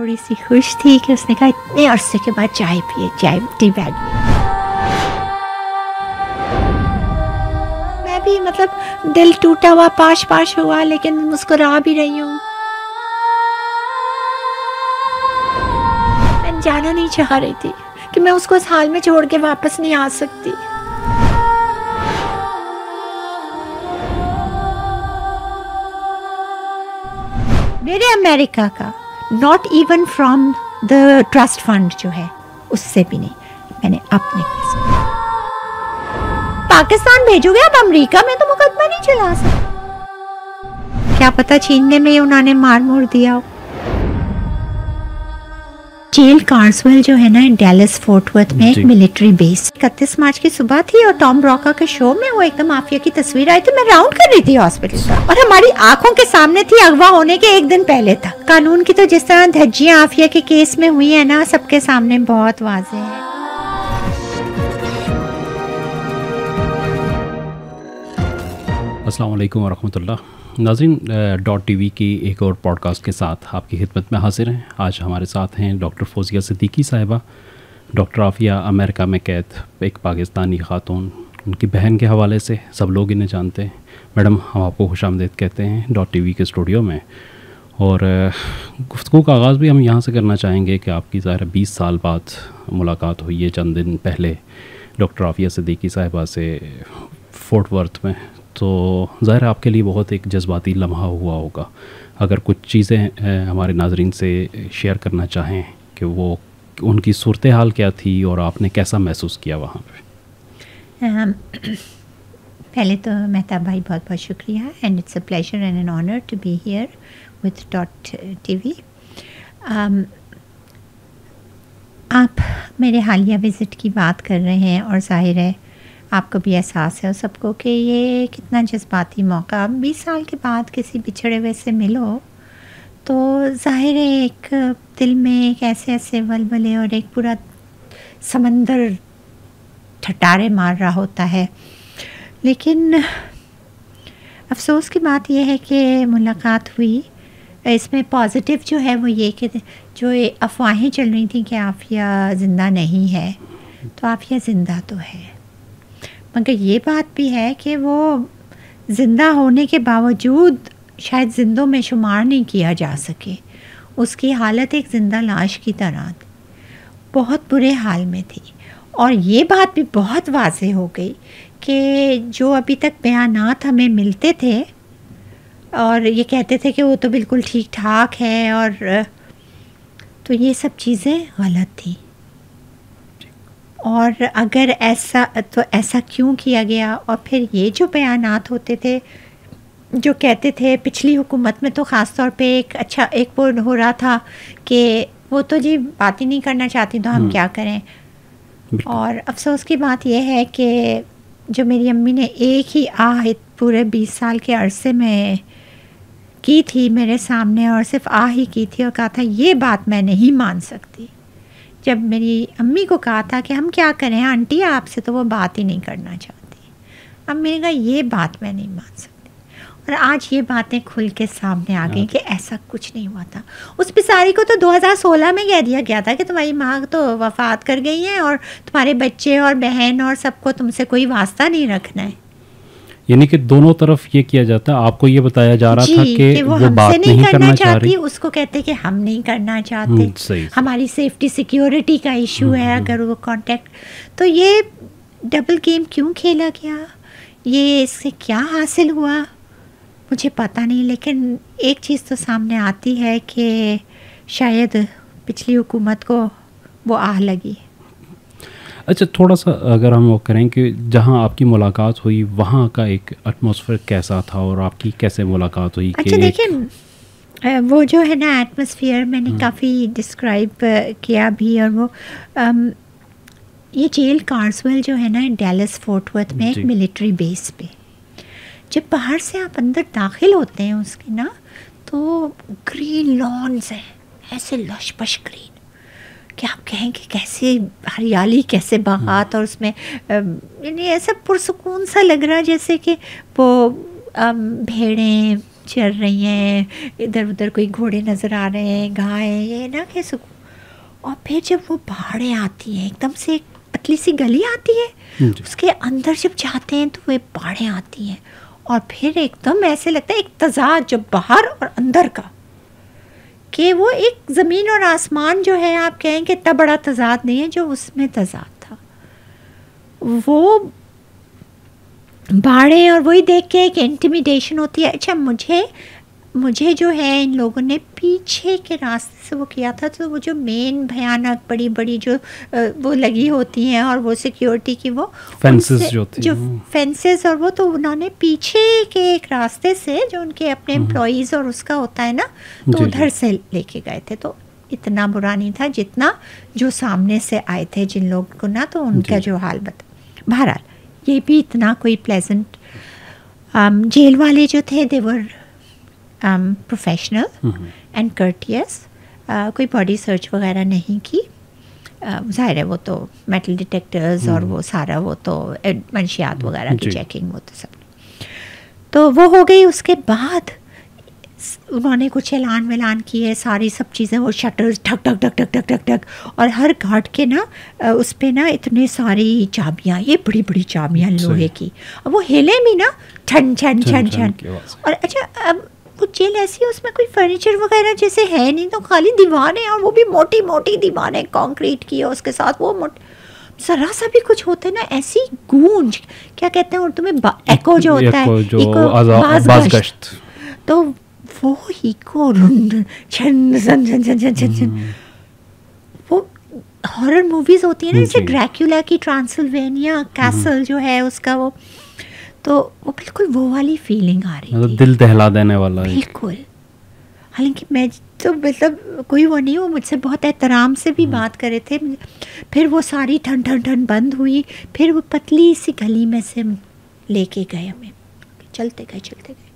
थोड़ी सी खुश थी कि उसने कहा इतने अरसे के बाद चाय पिए चाय टी बैग मैं भी मतलब दिल टूटा हुआ पाश पाश हुआ लेकिन मुस्कुरा भी रही हूँ मैं जाना नहीं चाह रही थी कि मैं उसको इस हाल में छोड़ के वापस नहीं आ सकती मेरे अमेरिका का not even from the trust fund जो है उससे भी नहीं मैंने अपने पाकिस्तान भेजोगे अब अमेरिका में तो मुकदमा नहीं चला सकता क्या पता छीनने में उन्होंने मार मोड़ दिया हो जेल कार्सवेल जो है ना डेलिस फोर्टवर्थ में एक मिलिट्री बेस इकतीस मार्च की सुबह थी और टॉम ब्रॉका के शो में वो एकदम माफिया की तस्वीर आई थी मैं राउंड कर रही थी हॉस्पिटल का और हमारी आंखों के सामने थी अगवा होने के एक दिन पहले था कानून की तो जिस तरह धज्जिया आफिया के केस में हुई है ना सबके सामने बहुत वाजे है असलकम वरहमल्ला नाजिन डॉट टी की एक और पॉडकास्ट के साथ आपकी खिदमत में हाजिर हैं आज हमारे साथ हैं डॉक्टर फोजिया सिद्दीकी साहिबा डॉक्टर आफिया अमेरिका में कैद एक पाकिस्तानी खातून उनकी बहन के हवाले से सब लोग इन्हें जानते हैं मैडम हम आपको खुश आमदेद कहते हैं डॉट टी के स्टूडियो में और गुफ्तु का आगाज़ भी हम यहाँ से करना चाहेंगे कि आपकी ज़ाहिर बीस साल बाद मुलाकात हुई है चंद दिन पहले डॉक्टर आफिया सिद्दीकी साहिबा से फोर्ट वर्थ में तो ज़ाहिर आपके लिए बहुत एक जज्बाती लम्हा हुआ होगा अगर कुछ चीज़ें हमारे नाजरन से शेयर करना चाहें कि वो उनकी सूरत हाल क्या थी और आपने कैसा महसूस किया वहाँ पर पहले तो मेहताब भाई बहुत बहुत शुक्रिया and it's a pleasure and an honour to be here with dot T V आप मेरे हालिया विज़िट की बात कर रहे हैं और जाहिर है आपको भी एहसास है और सबको कि ये कितना जज्बाती मौका अब बीस साल के बाद किसी बिछड़े हुए से मिलो तो ज़ाहिर है एक दिल में एक ऐसे ऐसे वलबले और एक पूरा समंदर ठटारे मार रहा होता है लेकिन अफसोस की बात यह है कि मुलाकात हुई इसमें पॉजिटिव जो है वो ये कि जो अफवाहें चल रही थी कि आफिया ज़िंदा नहीं है तो आफिया ज़िंदा तो है मगर ये बात भी है कि वो ज़िंदा होने के बावजूद शायद ज़िंदों में शुमार नहीं किया जा सके उसकी हालत एक ज़िंदा लाश की तरह थी बहुत बुरे हाल में थी और ये बात भी बहुत वाज हो गई कि जो अभी तक बयान हमें मिलते थे और ये कहते थे कि वो तो बिल्कुल ठीक ठाक है और तो ये सब चीज़ें गलत थी और अगर ऐसा तो ऐसा क्यों किया गया और फिर ये जो बयानात होते थे जो कहते थे पिछली हुकूमत में तो ख़ास तौर पे एक अच्छा एक वो हो रहा था कि वो तो जी बात ही नहीं करना चाहती तो हम हम्म। क्या करें और अफसोस की बात यह है कि जो मेरी अम्मी ने एक ही आहित पूरे बीस साल के अरसे में की थी मेरे सामने और सिर्फ आ ही की थी और कहा था ये बात मैं नहीं मान सकती जब मेरी अम्मी को कहा था कि हम क्या करें आंटी आपसे तो वो बात ही नहीं करना चाहती अब मैंने कहा ये बात मैं नहीं मान सकती और आज ये बातें खुल के सामने आ गई हाँ। कि ऐसा कुछ नहीं हुआ था उस पिसारी को तो 2016 में कह दिया गया था कि तुम्हारी माँ तो वफात कर गई है और तुम्हारे बच्चे और बहन और सबको तुमसे कोई वास्ता नहीं रखना है यानी कि दोनों तरफ ये किया जाता है आपको ये बताया जा रहा था कि, वो, वो बात नहीं, नहीं करना, करना चाह रही उसको कहते हैं कि हम नहीं करना चाहते हम्म, हमारी सेफ्टी सिक्योरिटी का इशू हम्म, है हम्म, अगर वो कांटेक्ट तो ये डबल गेम क्यों खेला गया ये इससे क्या हासिल हुआ मुझे पता नहीं लेकिन एक चीज़ तो सामने आती है कि शायद पिछली हुकूमत को वो आह लगी अच्छा थोड़ा सा अगर हम वो करें कि जहाँ आपकी मुलाकात हुई वहाँ का एक एटमोसफेयर कैसा था और आपकी कैसे मुलाकात हुई अच्छा देखिए वो जो है ना एटमोसफियर मैंने हम्म। काफ़ी डिस्क्राइब किया भी और वो आम, ये जेल कार्सवेल जो है ना डेलस फोर्टवर्थ में एक मिलिट्री बेस पे जब बाहर से आप अंदर दाखिल होते हैं उसके ना तो ग्रीन लॉन्स हैं ऐसे लश पश ग्रीन कि आप कहें कि कैसे हरियाली कैसे बागात और उसमें यानी ऐसा पुरसकून सा लग रहा है जैसे कि वो भेड़ें चल रही हैं इधर उधर कोई घोड़े नज़र आ रहे हैं गायें ये ना कह सकूँ और फिर जब वो पहाड़ें आती हैं एकदम से एक पतली सी गली आती है उसके अंदर जब जाते हैं तो वे पहाड़ें आती हैं और फिर एकदम ऐसे लगता है एक तजाद जब बाहर और अंदर का कि वो एक ज़मीन और आसमान जो है आप कहें कि इतना बड़ा तजाद नहीं है जो उसमें तजाद था वो बाढ़ें और वही देख के एक इंटिमिडेशन होती है अच्छा मुझे मुझे जो है इन लोगों ने पीछे के रास्ते से वो किया था तो वो जो मेन भयानक बड़ी बड़ी जो वो लगी होती हैं और वो सिक्योरिटी की वो फेंसेस जो जो फेंसेस और वो तो उन्होंने पीछे के एक रास्ते से जो उनके अपने एम्प्लॉज हम्म। और उसका होता है ना तो उधर से लेके गए थे तो इतना बुरा नहीं था जितना जो सामने से आए थे जिन लोग को ना तो उनका जो हाल बता बहरहाल ये भी इतना कोई प्लेजेंट जेल वाले जो थे देवर प्रोफेशनल एंड करटियस कोई बॉडी सर्च वगैरह नहीं की uh, जाहिर है वो तो मेटल डिटेक्टर्स और हम्म। वो सारा वो तो uh, मंशियात हम्म। वगैरह की चेकिंग वो तो सब तो वो हो गई उसके बाद उन्होंने कुछ ऐलान वलान किए सारी सब चीज़ें वो शटर्स ढक ढक ढक ढक ढक ढक ढक और हर घाट के ना uh, उस पर ना इतने सारी चाबियाँ ये बड़ी बड़ी चाबियाँ लोहे की अब वो हिले भी ना छन छन छन छन और अच्छा अब वो जेल ऐसी है उसमें कोई फर्नीचर वगैरह जैसे है नहीं तो खाली दीवारें और वो भी मोटी मोटी दीवारें कॉन्क्रीट की है उसके साथ वो मोटी जरा सा भी कुछ होता है ना ऐसी गूंज क्या कहते हैं उर्दू में एको जो होता है एको बाजगश्त तो वो इको रुंड छन झन झन झन झन झन झन वो हॉरर मूवीज होती है ना जैसे ड्रैक्यूला की ट्रांसिल्वेनिया हम्म। कैसल जो है उसका वो तो वो बिल्कुल वो वाली फीलिंग आ रही मतलब दिल दहला देने वाला बिल्कुल हालांकि मैं तो मतलब कोई वो नहीं वो मुझसे बहुत एहतराम से भी हम्म। बात कर रहे थे फिर वो सारी ठंड ठंड ठंड बंद हुई फिर वो पतली सी गली में से लेके गए हमें चलते गए चलते गए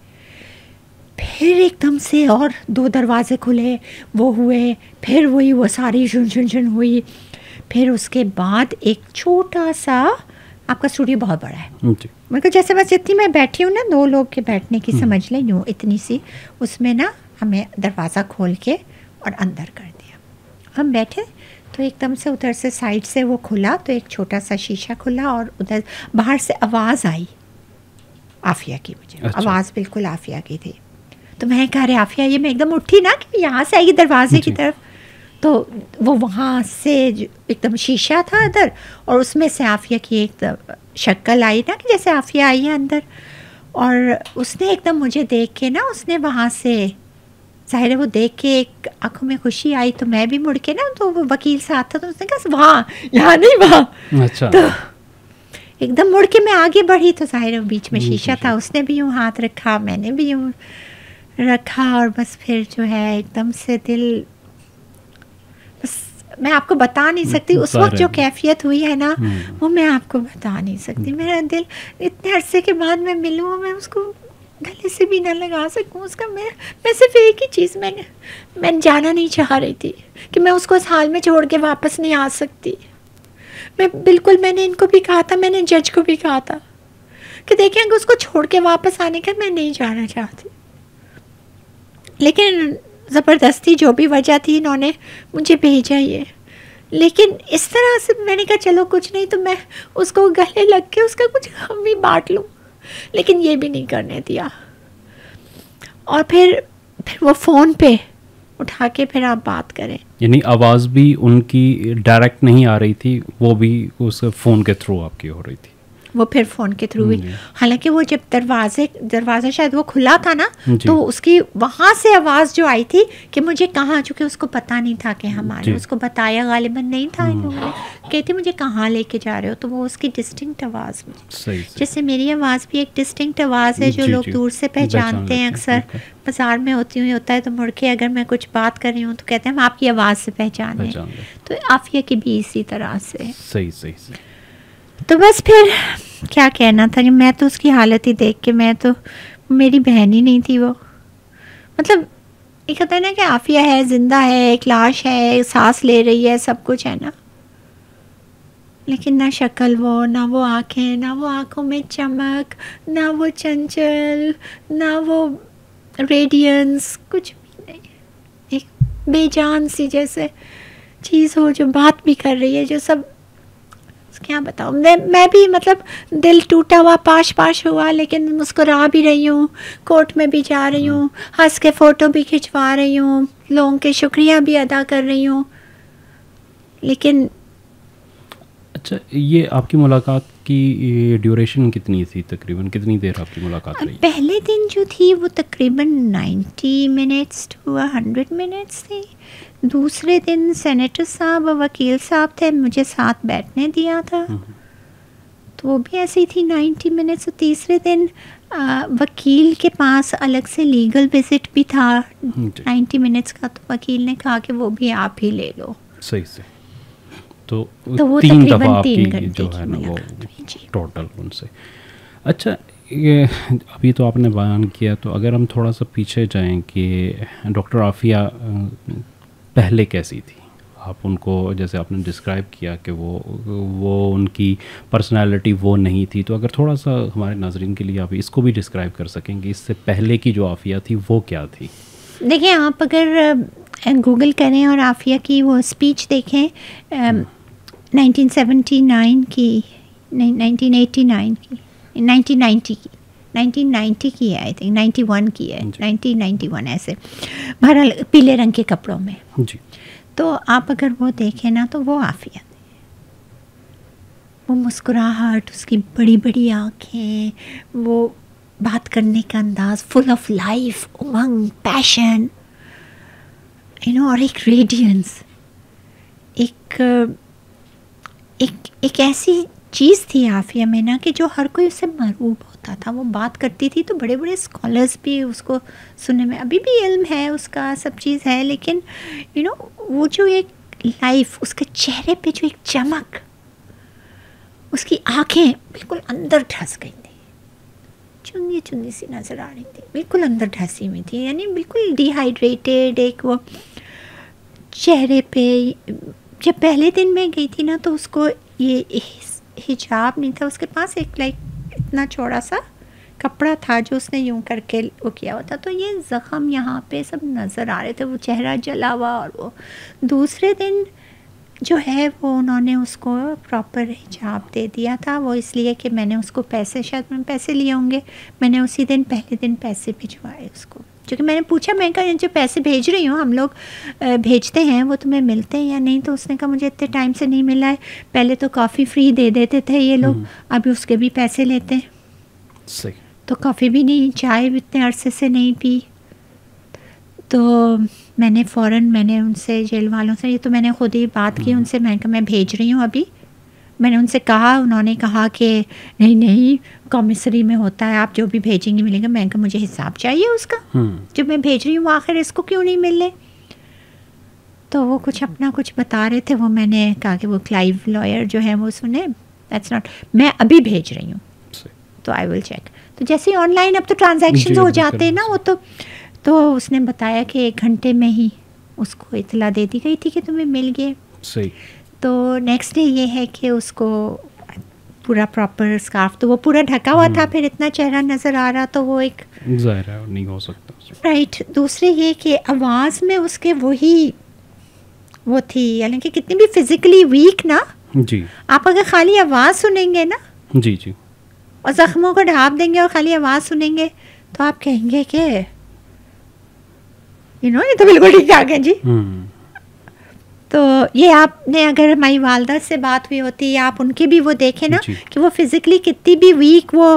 फिर एकदम से और दो दरवाजे खुले वो हुए फिर वही वो सारी झुन झुन झुन हुई फिर उसके बाद एक छोटा सा आपका स्टूडियो बहुत बड़ा है मतलब जैसे बस जितनी मैं बैठी हूँ ना दो लोग के बैठने की हम्म। समझ लें यूँ इतनी सी उसमें ना हमें दरवाज़ा खोल के और अंदर कर दिया हम बैठे तो एकदम से उधर से साइड से वो खुला तो एक छोटा सा शीशा खुला और उधर बाहर से आवाज़ आई आफिया की मुझे अच्छा। आवाज़ बिल्कुल आफिया की थी तो मैं कह रही आफिया ये मैं एकदम उठी ना कि यहाँ से आएगी दरवाजे की तरफ तो वो वहाँ से एकदम शीशा था अंदर और उसमें से आफिया की एक शक्ल आई ना कि जैसे आफिया आई है अंदर और उसने एकदम मुझे देख के ना उसने वहाँ से ज़ाहिर है वो देख के एक आँखों में खुशी आई तो मैं भी मुड़ के ना तो वो वकील साथ था तो उसने कहा वहाँ यहाँ नहीं वहाँ अच्छा तो एकदम मुड़ के मैं आगे बढ़ी तो ज़ाहिर है बीच में शीशा था उसने भी यूँ हाथ रखा मैंने भी यूँ रखा और बस फिर जो है एकदम से दिल मैं आपको बता नहीं सकती उस वक्त जो कैफियत हुई है ना हम्म। वो मैं आपको बता नहीं सकती हम्म। मेरा दिल इतने अरसे के बाद मैं मिलूँ मैं उसको गले से भी ना लगा सकूँ उसका मैं मैं सिर्फ एक ही चीज़ मैं मैं जाना नहीं चाह रही थी कि मैं उसको उस हाल में छोड़ के वापस नहीं आ सकती मैं बिल्कुल मैंने इनको भी कहा था मैंने जज को भी कहा था कि देखें अगर उसको छोड़ के वापस आने का मैं नहीं जाना चाहती लेकिन ज़बरदस्ती जो भी वजह थी इन्होंने मुझे भेजा ये लेकिन इस तरह से मैंने कहा चलो कुछ नहीं तो मैं उसको गले लग के उसका कुछ हम भी बांट लूँ लेकिन ये भी नहीं करने दिया और फिर फिर वो फ़ोन पे उठा के फिर आप बात करें यानी आवाज़ भी उनकी डायरेक्ट नहीं आ रही थी वो भी उस फ़ोन के थ्रू आपकी हो रही थी वो फिर फ़ोन के थ्रू हुई हम्म। हालांकि वो जब दरवाजे दरवाज़ा शायद वो खुला था ना तो उसकी वहाँ से आवाज़ जो आई थी कि मुझे कहाँ चूँकि उसको पता नहीं था कि हमारे उसको बताया गालिबा नहीं था इन हम्म। लोगों ने कहती मुझे कहाँ लेके जा रहे हो तो वो उसकी डिस्टिंक्ट आवाज़ जैसे मेरी आवाज़ भी एक डिस्टिंक्ट आवाज़ है जो लोग दूर से पहचानते हैं अक्सर बाजार में होती हुई होता है तो मुड़के अगर मैं कुछ बात कर रही हूँ तो कहते हैं हम आपकी आवाज़ से पहचान है तो आफिया की भी इसी तरह से सही सही, सही। तो बस फिर क्या कहना था मैं तो उसकी हालत ही देख के मैं तो मेरी बहन ही नहीं थी वो मतलब एक होता है ना कि आफिया है ज़िंदा है एक लाश है सांस ले रही है सब कुछ है ना लेकिन ना शक्ल वो ना वो आंखें ना वो आंखों में चमक ना वो चंचल ना वो रेडियंस कुछ भी नहीं एक बेजान सी जैसे चीज़ हो जो बात भी कर रही है जो सब तो क्या बताऊँ मैं मैं भी मतलब दिल टूटा हुआ पाश पाश हुआ लेकिन मुस्कुरा भी रही हूँ कोर्ट में भी जा रही हूँ हंस के फ़ोटो भी खिंचवा रही हूँ लोगों के शुक्रिया भी अदा कर रही हूँ लेकिन अच्छा ये आपकी मुलाकात आपकी ड्यूरेशन कितनी थी तकरीबन कितनी देर आपकी मुलाकात रही पहले दिन जो थी वो तकरीबन 90 मिनट्स टू 100 मिनट्स थी दूसरे दिन सेनेटर साहब और वकील साहब थे मुझे साथ बैठने दिया था हम्म। तो वो भी ऐसी थी 90 मिनट्स और तीसरे दिन आ, वकील के पास अलग से लीगल विजिट भी था 90 हम्म, मिनट्स का तो वकील ने कहा कि वो भी आप ही ले लो सही से तो, तो वो तीन दफ़ा आपकी तीन जो है ना वो टोटल उनसे अच्छा ये अभी तो आपने बयान किया तो अगर हम थोड़ा सा पीछे जाएं कि डॉक्टर आफिया पहले कैसी थी आप उनको जैसे आपने डिस्क्राइब किया कि वो वो उनकी पर्सनालिटी वो नहीं थी तो अगर थोड़ा सा हमारे नाजरन के लिए आप इसको भी डिस्क्राइब कर सकें कि इससे पहले की जो आफिया थी वो क्या थी देखिए आप अगर गूगल करें और आफिया की वो स्पीच देखें 1979 की 1989 की 1990 की 1990 की है आई थिंक 91 की है 1991 ऐसे बहरहाल पीले रंग के कपड़ों में जी तो आप अगर वो देखें ना तो वो आफियत है वो मुस्कुराहट उसकी बड़ी बड़ी आँखें वो बात करने का अंदाज फुल ऑफ लाइफ उमंग पैशन यू नो और एक रेडियंस एक एक एक ऐसी चीज़ थी आफिया ना कि जो हर कोई उससे मरूब होता था वो बात करती थी तो बड़े बड़े स्कॉलर्स भी उसको सुनने में अभी भी इल्म है उसका सब चीज़ है लेकिन यू you नो know, वो जो एक लाइफ उसके चेहरे पे जो एक चमक उसकी आंखें बिल्कुल अंदर ढस गई थी चुनी चुनी सी नज़र आ रही थी बिल्कुल अंदर ढसी हुई थी यानी बिल्कुल डिहाइड्रेटेड एक वो चेहरे पे जब पहले दिन मैं गई थी ना तो उसको ये हिजाब नहीं था उसके पास एक लाइक इतना चौड़ा सा कपड़ा था जो उसने यूं करके वो किया हुआ था तो ये ज़ख़म यहाँ पे सब नज़र आ रहे थे वो चेहरा जला हुआ और वो दूसरे दिन जो है वो उन्होंने उसको प्रॉपर हिजाब दे दिया था वो इसलिए कि मैंने उसको पैसे शायद मैं पैसे लिए होंगे मैंने उसी दिन पहले दिन पैसे भिजवाए उसको क्योंकि मैंने पूछा मैं कहा जो पैसे भेज रही हूँ हम लोग भेजते हैं वो तुम्हें मिलते हैं या नहीं तो उसने कहा मुझे इतने टाइम से नहीं मिला है पहले तो कॉफ़ी फ्री दे देते थे ये लोग हम्म। अभी उसके भी पैसे लेते हैं तो कॉफ़ी भी नहीं चाय भी इतने अरसे से नहीं पी तो मैंने फ़ौर मैंने उनसे जेल वालों से ये तो मैंने खुद ही बात की हम्म। उनसे मैं मैं भेज रही हूँ अभी मैंने उनसे कहा उन्होंने कहा कि नहीं नहीं कॉमिसरी में होता है आप जो भी भेजेंगे मिलेगा मैं कहा मुझे हिसाब चाहिए उसका हम्म। जब मैं भेज रही हूँ आखिर इसको क्यों नहीं मिलने तो वो कुछ अपना कुछ बता रहे थे वो मैंने कहा कि वो क्लाइव लॉयर जो है वो सुने दैट्स नॉट मैं अभी भेज रही हूँ तो आई विल चेक तो जैसे ही ऑनलाइन अब तो ट्रांजेक्शन हो जाते हैं ना वो तो तो उसने बताया कि एक घंटे में ही उसको इतला दे दी गई थी कि तुम्हें मिल गए सही तो नेक्स्ट डे ये है कि उसको पूरा प्रॉपर स्कार्फ तो वो पूरा ढका हुआ था हम्म। फिर इतना चेहरा नज़र आ रहा तो वो एक नहीं हो सकता राइट दूसरे ये कि आवाज़ में उसके वही वो थी यानी कि कितनी भी फिजिकली वीक ना जी आप अगर खाली आवाज़ सुनेंगे ना जी जी और ज़ख्मों को ढाप देंगे और खाली आवाज़ सुनेंगे तो आप कहेंगे कि यू नो ये तो बिल्कुल ठीक ठाक है जी हम्म। तो ये आपने अगर हमारी वालदा से बात हुई होती या आप उनकी भी वो देखें ना कि वो फिज़िकली कितनी भी वीक वो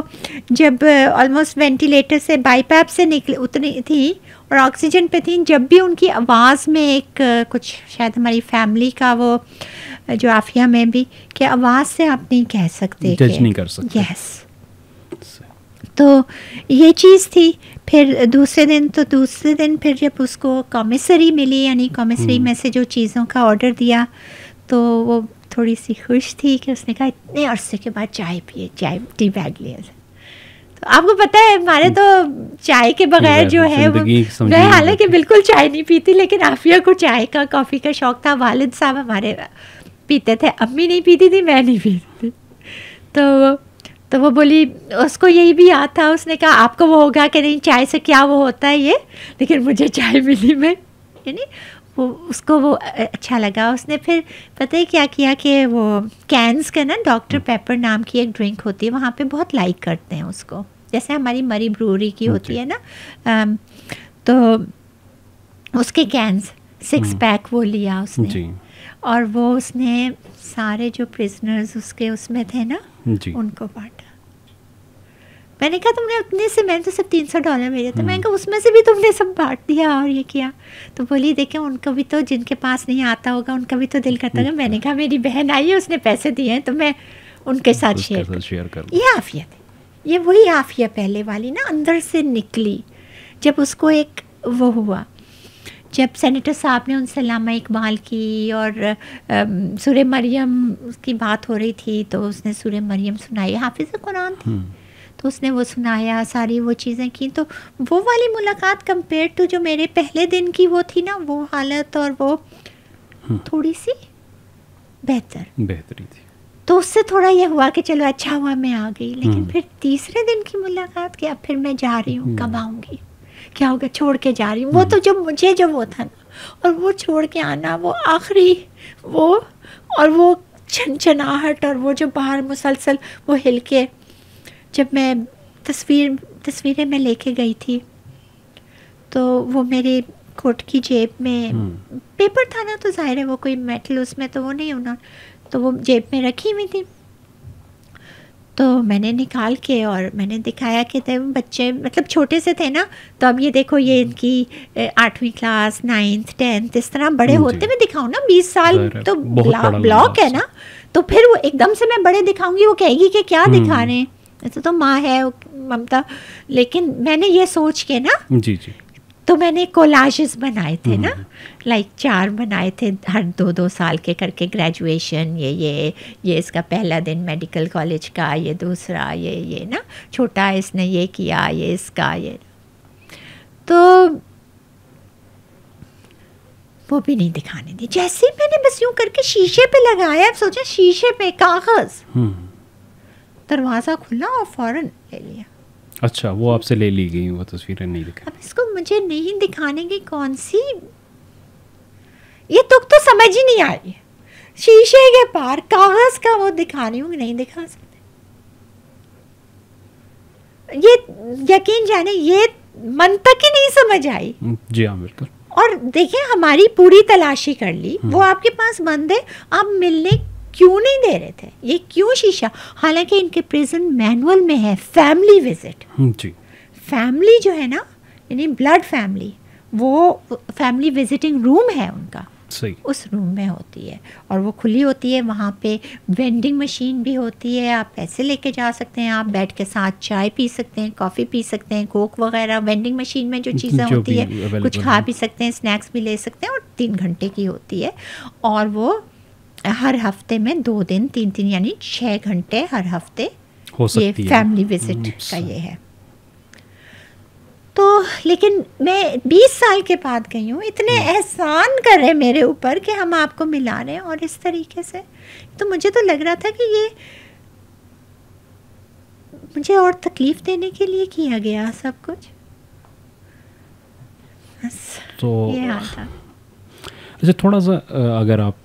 जब ऑलमोस्ट वेंटिलेटर से बाईपैप से निकली उतनी थी और ऑक्सीजन पे थी जब भी उनकी आवाज़ में एक कुछ शायद हमारी फैमिली का वो जो आफिया में भी कि आवाज़ से आप नहीं कह सकते जज नहीं कर सकते यस yes. तो ये चीज़ थी फिर दूसरे दिन तो दूसरे दिन फिर जब उसको कॉमिसरी मिली यानी कॉमिसरी हम्म। में से जो चीज़ों का ऑर्डर दिया तो वो थोड़ी सी खुश थी कि उसने कहा इतने अरसे के बाद चाय पिए चाय टी बैग लिए तो आपको पता है हमारे तो चाय के बगैर जो है वो मैं हालांकि बिल्कुल चाय नहीं पीती लेकिन आफिया को चाय का कॉफ़ी का शौक़ था वालिद साहब हमारे पीते थे अम्मी नहीं पीती थी मैं नहीं पीती थी तो तो वो बोली उसको यही भी याद था उसने कहा आपको वो होगा कि नहीं चाय से क्या वो होता है ये लेकिन मुझे चाय मिली मैं यानी वो उसको वो अच्छा लगा उसने फिर पता ही क्या किया कि वो कैंस का ना डॉक्टर पेपर नाम की एक ड्रिंक होती है वहाँ पे बहुत लाइक करते हैं उसको जैसे हमारी मरी ब्रूरी की होती है ना आम, तो उसके कैंस सिक्स पैक वो लिया उसने और वो उसने सारे जो प्रिजनर्स उसके उसमें थे ना उनको बांटा मैंने कहा तुमने अपने से मैंने तो सब तीन सौ डॉलर भेजे थे मैंने हम्म। कहा उसमें से भी तुमने सब बांट दिया और ये किया तो बोली देखे उनको भी तो जिनके पास नहीं आता होगा उनका भी तो दिल करता होगा मैंने अच्छा। कहा मेरी बहन आई है उसने पैसे दिए हैं तो मैं उनके साथ शेयर शेयर कर ये आफियत है ये वही आफिया पहले वाली ना अंदर से निकली जब उसको एक वो हुआ जब सेनेटर साहब ने उनसे लामा इकबाल की और सुर मरियम की बात हो रही थी तो उसने सुर मरियम सुनाई हाफिज़ कुरान थी हम्म। तो उसने वो सुनाया सारी वो चीज़ें की तो वो वाली मुलाकात कंपेयर टू जो मेरे पहले दिन की वो थी ना वो हालत और वो हम्म। थोड़ी सी बेहतर बेहतरी थी तो उससे थोड़ा ये हुआ कि चलो अच्छा हुआ मैं आ गई लेकिन हम्म। फिर तीसरे दिन की मुलाकात क्या फिर मैं जा रही हूँ कब आऊँगी क्या हो गया छोड़ के जा रही वो तो जब मुझे जब वो था ना और वो छोड़ के आना वो आखिरी वो और वो छनछनाहट और वो जो बाहर मुसलसल वो हिल के जब मैं तस्वीर तस्वीरें मैं लेके गई थी तो वो मेरे कोट की जेब में हम्म। पेपर था ना तो जाहिर है वो कोई मेटल उसमें तो वो नहीं होना तो वो जेब में रखी हुई थी तो मैंने निकाल के और मैंने दिखाया कि थे बच्चे मतलब छोटे से थे ना तो अब ये देखो ये हम्म। इनकी आठवीं क्लास नाइन्थ टेंथ इस तरह बड़े होते हुए दिखाऊँ ना बीस साल तो ब्लॉक है ना तो फिर वो एकदम से मैं बड़े दिखाऊंगी वो कहेगी कि क्या दिखा हम्म। रहे हैं ऐसा तो माँ है ममता लेकिन मैंने ये सोच के ना जी जी तो मैंने कोलाजेस बनाए थे ना लाइक हम्म, हम्म। चार बनाए थे हर दो दो साल के करके ग्रेजुएशन ये ये ये इसका पहला दिन मेडिकल कॉलेज का ये दूसरा ये ये ना छोटा इसने ये किया ये इसका ये तो वो भी नहीं दिखाने दी जैसे ही मैंने बस यूं करके शीशे पे लगाया अब सोचा शीशे पे कागज़ हम्म। दरवाज़ा खुला और फ़ौरन ले लिया अच्छा वो आपसे ले ली गई वो तस्वीरें नहीं दिखा अब इसको मुझे नहीं दिखाने की कौन सी ये तुक तो, तो समझ ही नहीं आई शीशे के पार कागज का वो दिखा रही हूँ नहीं दिखा सकते ये यकीन जाने ये मन तक ही नहीं समझ आई हम्म, जी हाँ बिल्कुल और देखिए हमारी पूरी तलाशी कर ली हम्म। वो आपके पास बंद है आप मिलने क्यों नहीं दे रहे थे ये क्यों शीशा हालांकि इनके प्रिजन मैनुअल में है फैमिली हम्म, विजिट जी फैमिली जो है ना यानी ब्लड फैमिली वो फैमिली विजिटिंग रूम है उनका सही उस रूम में होती है और वो खुली होती है वहाँ पे वेंडिंग मशीन भी होती है आप पैसे लेके जा सकते हैं आप बैठ के साथ चाय पी सकते हैं कॉफ़ी पी सकते हैं कोक वगैरह वेंडिंग मशीन में जो चीज़ें होती है कुछ खा भी सकते हैं स्नैक्स भी ले सकते हैं और तीन घंटे की होती है और वो हर हफ्ते में दो दिन तीन तीन यानी छः घंटे हर हफ्ते हो सकती ये फैमिली विजिट का ये है तो लेकिन मैं 20 साल के बाद गई हूँ इतने हम्म। एहसान कर रहे मेरे ऊपर कि हम आपको मिला रहे हैं और इस तरीके से तो मुझे तो लग रहा था कि ये मुझे और तकलीफ़ देने के लिए किया गया सब कुछ तो ये हाल था अच्छा थोड़ा सा अगर आप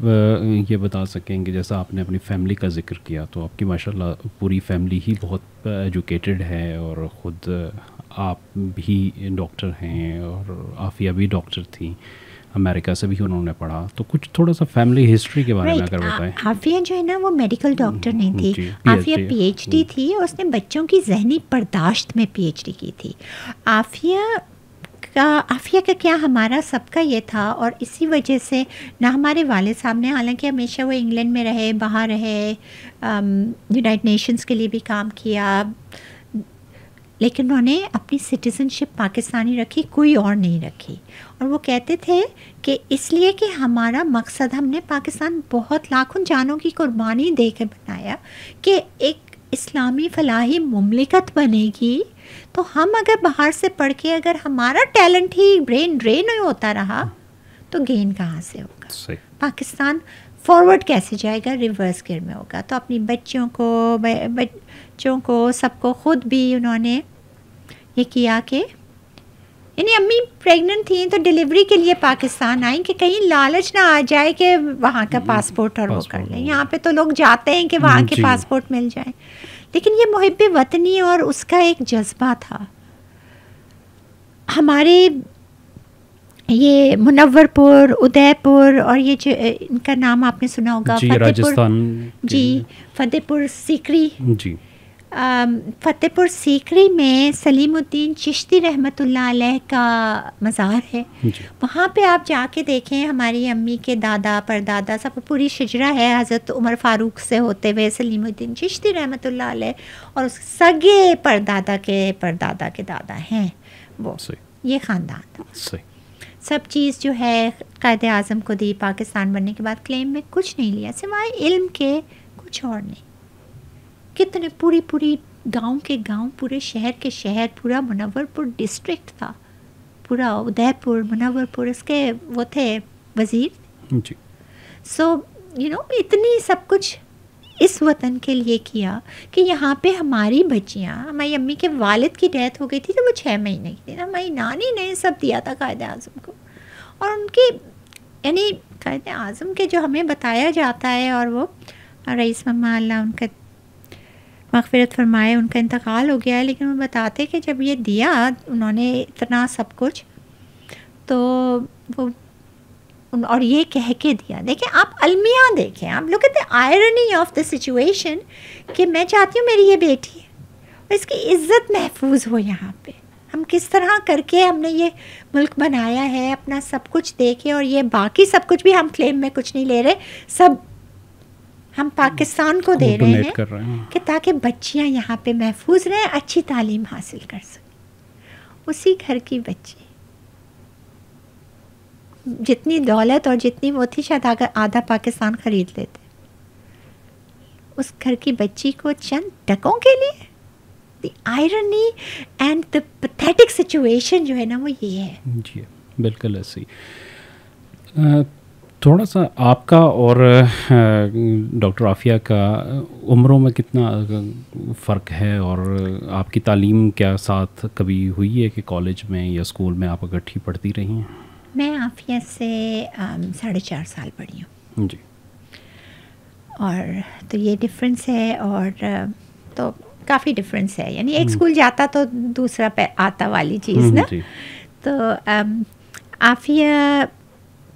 ये बता सकेंगे जैसा आपने अपनी फैमिली का जिक्र किया तो आपकी माशाल्लाह पूरी फैमिली ही बहुत एजुकेटेड है और ख़ुद आप भी डॉक्टर हैं और आफिया भी डॉक्टर थी अमेरिका से भी उन्होंने पढ़ा तो कुछ थोड़ा सा फैमिली हिस्ट्री के बारे right. में अगर बताएं आफिया जो है ना वो मेडिकल डॉक्टर नहीं थी आफिया पीएचडी हम्म। थी और उसने बच्चों की जहनी बर्दाश्त में पीएचडी की थी आफिया आफ़िया का क्या हमारा सबका ये था और इसी वजह से ना हमारे वाले साहब ने हालांकि हमेशा वो इंग्लैंड में रहे बाहर रहे यूनाइट नेशंस के लिए भी काम किया लेकिन उन्होंने अपनी सिटीज़नशिप पाकिस्तानी रखी कोई और नहीं रखी और वो कहते थे कि इसलिए कि हमारा मकसद हमने पाकिस्तान बहुत लाखों जानों की कुर्बानी देकर बनाया कि एक इस्लामी फलाही ममलिकत बनेगी तो हम अगर बाहर से पढ़ के अगर हमारा टैलेंट ही ब्रेन ड्रेन होता रहा तो गेन कहाँ से होगा पाकिस्तान फॉरवर्ड कैसे जाएगा रिवर्स गियर में होगा तो अपनी बच्चियों को बच्चों को सबको खुद भी उन्होंने ये किया कि यानी अम्मी प्रेग्नेंट थी तो डिलीवरी के लिए पाकिस्तान आई कि कहीं लालच ना आ जाए कि वहाँ का पासपोर्ट और वो कर लें यहाँ पे तो लोग जाते हैं कि वहाँ के पासपोर्ट मिल जाए लेकिन ये मुहब वतनी और उसका एक जज्बा था हमारे ये मुनवरपुर उदयपुर और ये जो इनका नाम आपने सुना होगा फतेहपुर जी फतेहपुर सीकरी जी फ़तेहपुर सीकरी में सलीमुद्दीन चिश्ती रहमत का मज़ार है वहाँ पे आप जाके देखें हमारी अम्मी के दादा परदादा सब पूरी शजरा है हज़रत उमर फ़ारूक से होते हुए सलीमुद्दीन चिश्ती रहमत और उस सगे परदादा के परदादा के दादा हैं वो ये ख़ानदान सब चीज़ जो है कायद अज़म को दी पाकिस्तान बनने के बाद क्लेम में कुछ नहीं लिया सिवाय इल्म के कुछ और नहीं कितने पूरी पूरी गांव के गांव पूरे शहर के शहर पूरा मुनवरपुर डिस्ट्रिक्ट था पूरा उदयपुर मुनवरपुर इसके वो थे वज़ीर जी सो यू नो इतनी सब कुछ इस वतन के लिए किया कि यहाँ पे हमारी बच्चियाँ हमारी अम्मी के वालिद की डेथ हो गई थी तो वो छः महीने की थी हमारी नानी ने सब दिया था कायद आज़म को और उनके यानी कायद आज़म के जो हमें बताया जाता है और वो रईस ममा उनका मगफरत फरमाए उनका इंतकाल हो गया है लेकिन वो बताते कि जब ये दिया उन्होंने इतना सब कुछ तो वो और ये कह के दिया देखें आप अलमिया देखें आप look at the irony of the situation कि मैं चाहती हूँ मेरी ये बेटी है और इसकी इज्जत महफूज हो यहाँ पे हम किस तरह करके हमने ये मुल्क बनाया है अपना सब कुछ देखे और ये बाकी सब कुछ भी हम क्लेम में कुछ नहीं ले रहे सब हम पाकिस्तान को दे रहे हैं, कर रहे हैं कि ताकि बच्चियां यहाँ पे महफूज रहें अच्छी तालीम हासिल कर सकें उसी घर की बच्ची जितनी दौलत और जितनी वो थी शायद अगर आधा पाकिस्तान ख़रीद लेते उस घर की बच्ची को चंद टकों के लिए the irony and the pathetic situation जो है ना वो ये है जी बिल्कुल ऐसी थोड़ा सा आपका और डॉक्टर आफिया का उम्रों में कितना फ़र्क है और आपकी तालीम क्या साथ कभी हुई है कि कॉलेज में या स्कूल में आप इकट्ठी पढ़ती रही हैं मैं आफिया से साढ़े चार साल पढ़ी हूँ जी और तो ये डिफरेंस है और तो काफ़ी डिफरेंस है यानी एक हम्म। स्कूल जाता तो दूसरा पे आता वाली चीज़ हम्म, ना तो आफिया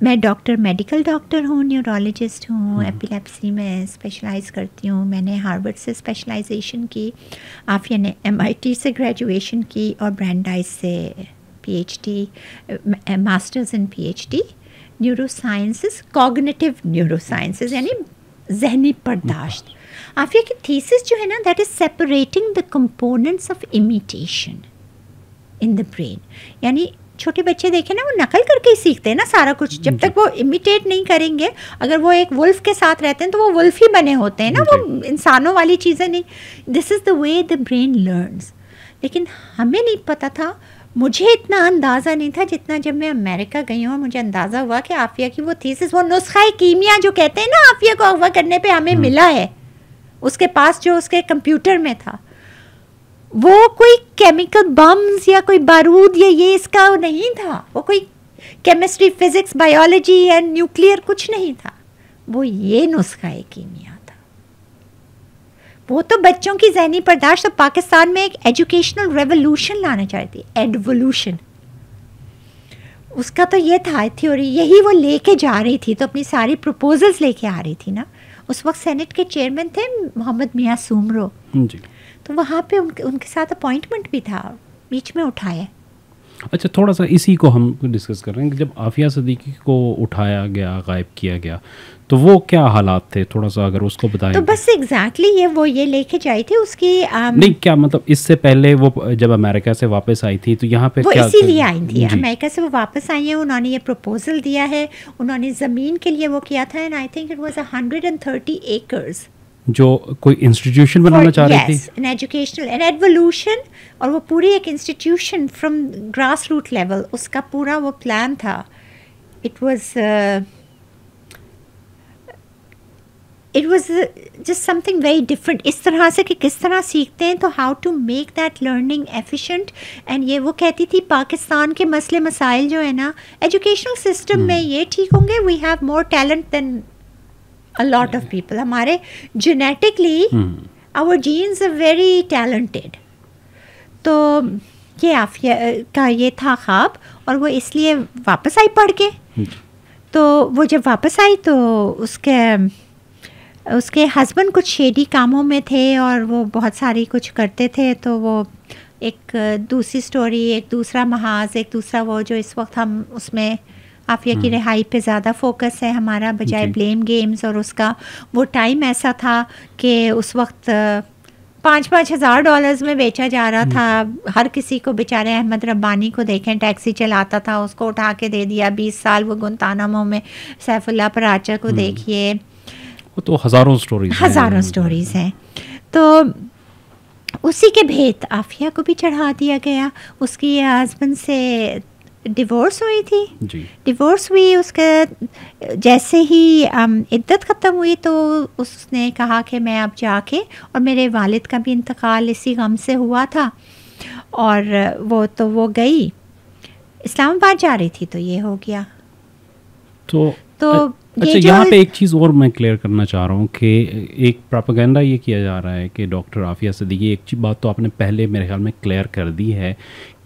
मैं डॉक्टर मेडिकल डॉक्टर हूँ न्यूरोलॉजिस्ट हूँ एपिलेप्सी हम्म। में स्पेशलाइज करती हूँ मैंने हार्वर्ड से स्पेशलाइजेशन की आफिया ने एम से ग्रेजुएशन की और ब्रांडाइज से PhD masters in PhD neurosciences cognitive neurosciences यानी जहनी बर्दाश्त आफिया की थीसिस जो है ना that is separating the components of imitation in the brain यानी छोटे बच्चे देखे ना वो नकल करके ही सीखते हैं ना सारा कुछ जब तक वो इमिटेट नहीं करेंगे अगर वो एक वुल्फ के साथ रहते हैं तो वो वुल्फ ही बने होते हैं ना वो इंसानों वाली चीज़ें नहीं this is the way the brain learns लेकिन हमें नहीं पता था मुझे इतना अंदाज़ा नहीं था जितना जब मैं अमेरिका गई हूँ मुझे अंदाज़ा हुआ कि आफिया की वो थीसिस वो नुस्खा कीमिया जो कहते हैं ना आफिया को अगवा करने पर हमें हम्म। मिला है उसके पास जो उसके कंप्यूटर में था वो कोई केमिकल बम्स या कोई बारूद या ये इसका नहीं था वो कोई chemistry physics biology and nuclear कुछ नहीं था वो ये नुस्खा कीमिया था वो तो बच्चों की जहनी बर्दाश्त तो पाकिस्तान में एक एजुकेशनल रेवोल्यूशन लाना चाहती एडवोल्यूशन उसका तो ये था थ्योरी यही वो लेके जा रही थी तो अपनी सारी प्रपोजल्स लेके आ रही थी ना उस वक्त सेनेट के चेयरमैन थे मोहम्मद मियाँ सूमरो जी तो वहाँ पे उनके उनके साथ अपॉइंटमेंट भी था बीच में उठाए अच्छा थोड़ा सा इसी को हम डिस्कस कर रहे हैं कि जब आफिया सदीकी को उठाया गया गायब किया गया तो वो क्या हालात थे थोड़ा सा अगर उसको बताएं तो, तो। बस एग्जैक्टली exactly ये वो ये लेके जाई थी उसकी आम... नहीं क्या मतलब इससे पहले वो जब अमेरिका से वापस आई थी तो यहाँ पे वो इसीलिए आई थी अमेरिका से वो वापस आई है उन्होंने ये प्रपोजल दिया है उन्होंने ज़मीन के लिए वो किया था and I think it was hundred and thirty acres जो कोई इंस्टीट्यूशन बनाना चाह रही थी एन एजुकेशनल एन एवोल्यूशन और वो पूरी एक institution from grass root level उसका पूरा वो प्लान था it was it was just something very different इस तरह से कि किस तरह सीखते हैं तो how to make that learning efficient and ये वो कहती थी पाकिस्तान के मसले मसाइल जो है ना एजुकेशनल सिस्टम में हम्म। ये ठीक होंगे we have more talent than a lot of people हमारे genetically our genes a very talented तो ये आफिया का ये था ख्वाब और वो इसलिए वापस आई पढ़ के अच्छा। तो वो जब वापस आई तो उसके उसके हस्बैंड कुछ शेडी कामों में थे और वो बहुत सारी कुछ करते थे तो वो एक दूसरी स्टोरी एक दूसरा महाज एक दूसरा वो जो इस वक्त हम उसमें आफिया की रिहाई हम्म। पे ज़्यादा फोकस है हमारा बजाय ब्लेम गेम्स और उसका वो टाइम ऐसा था कि उस वक्त पाँच पाँच हज़ार डॉलर्स में बेचा जा रहा हम्म। था हर किसी को बेचारे अहमद रब्बानी को देखें टैक्सी चलाता था उसको उठा के दे दिया बीस साल वो गुंतानामो में सैफुल्ला पराचा को हम्म। देखिए वो तो हज़ारों स्टोरीज हज़ारों स्टोरीज हैं तो उसी के भेद आफिया को भी चढ़ा दिया गया उसकी हस्बैंड से डिवोर्स हुई थी डिवोर्स हुई उसका जैसे ही um, इद्दत ख़त्म हुई तो उसने कहा कि मैं अब जाके और मेरे वालिद का भी इंतकाल इसी गम से हुआ था और वो तो वो गई इस्लामाबाद जा रही थी तो ये हो गया तो तो अच्छा यहाँ पे एक चीज़ और मैं क्लियर करना चाह रहा हूँ कि एक प्रापागेंडा ये किया जा रहा है कि डॉक्टर आफिया सदीकी एक चीज़ बात तो आपने पहले मेरे ख्याल में क्लियर कर दी है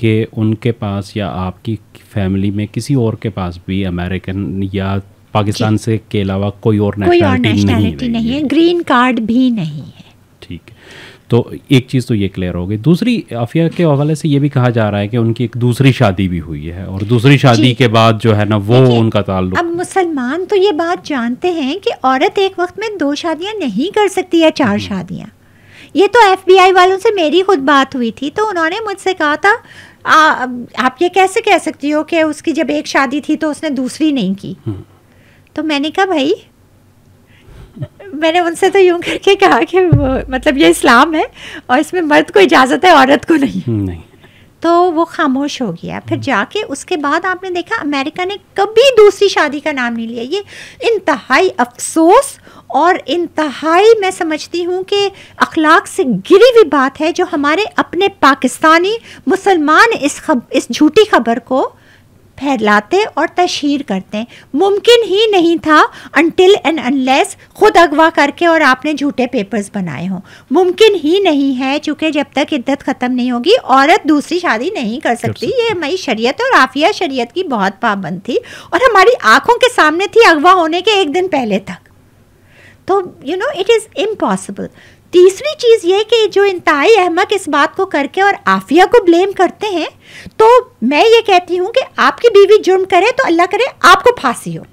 कि उनके पास या आपकी फैमिली में किसी और के पास भी अमेरिकन या पाकिस्तान से के अलावा कोई और नेशनैलिटी नहीं, नहीं है ग्रीन कार्ड भी नहीं है ठीक है तो एक चीज़ तो ये क्लियर हो गई दूसरी आफिया के हवाले से ये भी कहा जा रहा है कि उनकी एक दूसरी शादी भी हुई है और दूसरी शादी के बाद जो है ना वो उनका ताल्लुक अब मुसलमान तो ये बात जानते हैं कि औरत एक वक्त में दो शादियां नहीं कर सकती या चार शादियाँ ये तो एफबीआई वालों से मेरी खुद बात हुई थी तो उन्होंने मुझसे कहा था आ, आप ये कैसे कह सकती हो कि उसकी जब एक शादी थी तो उसने दूसरी नहीं की हम्म। तो मैंने कहा भाई मैंने उनसे तो यूं करके कहा कि मतलब ये इस्लाम है और इसमें मर्द को इजाज़त है औरत को नहीं हम्म, नहीं तो वो खामोश हो गया फिर हम्म। जाके उसके बाद आपने देखा अमेरिका ने कभी दूसरी शादी का नाम नहीं लिया ये इंतहाई अफसोस और इंतहाई मैं समझती हूँ कि अखलाक से गिरी हुई बात है जो हमारे अपने पाकिस्तानी मुसलमान इस खब इस झूठी खबर को फैलाते और तशहर करते मुमकिन ही नहीं था अनटिल एंड अनलेस ख़ुद अगवा करके और आपने झूठे पेपर्स बनाए हों मुमकिन ही नहीं है चूँकि जब तक इद्दत ख़त्म नहीं होगी औरत दूसरी शादी नहीं कर सकती ये हमारी शरीय और आफिया शरीत की बहुत पाबंद थी और हमारी आँखों के सामने थी अगवा होने के एक दिन पहले तक तो you know it is impossible तीसरी चीज़ ये कि जो इंतहाई अहमक इस बात को करके और आफिया को ब्लेम करते हैं तो मैं ये कहती हूँ कि आपकी बीवी जुर्म करे तो अल्लाह करे आपको फांसी हो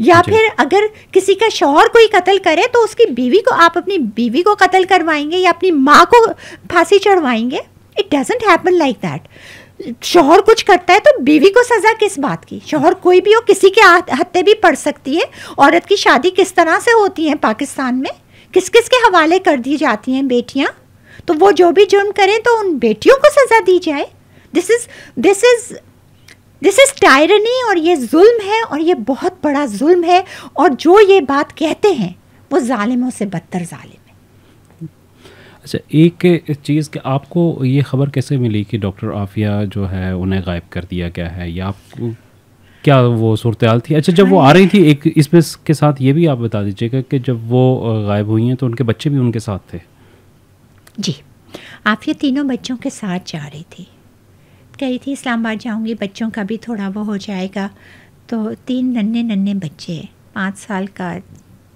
या फिर अगर किसी का शोहर कोई कत्ल करे तो उसकी बीवी को आप अपनी बीवी को कत्ल करवाएंगे या अपनी माँ को फांसी चढ़वाएंगे it doesn't happen like that शोहर कुछ करता है तो बीवी को सज़ा किस बात की शोहर कोई भी हो किसी के हत्या भी पड़ सकती है औरत की शादी किस तरह से होती है पाकिस्तान में किस किस के हवाले कर दी जाती हैं बेटियाँ तो वो जो भी जुर्म करें तो उन बेटियों को सज़ा दी जाए this is this is this is tyranny और ये जुल्म है और ये बहुत बड़ा जुल्म है और जो ये बात कहते हैं वो ालिमों से बदतर ालिम अच्छा एक चीज़ कि आपको ये ख़बर कैसे मिली कि डॉक्टर आफिया जो है उन्हें गायब कर दिया गया है या आपको क्या वो सूरत हाल थी अच्छा जब वो आ रही थी एक इसमें के साथ ये भी आप बता दीजिएगा कि जब वो गायब हुई हैं तो उनके बच्चे भी उनके साथ थे जी आफिया तीनों बच्चों के साथ जा रही थी कह रही थी इस्लामाबाद जाऊंगी बच्चों का भी थोड़ा वो हो जाएगा तो तीन नन्हे नन्हे बच्चे पाँच साल का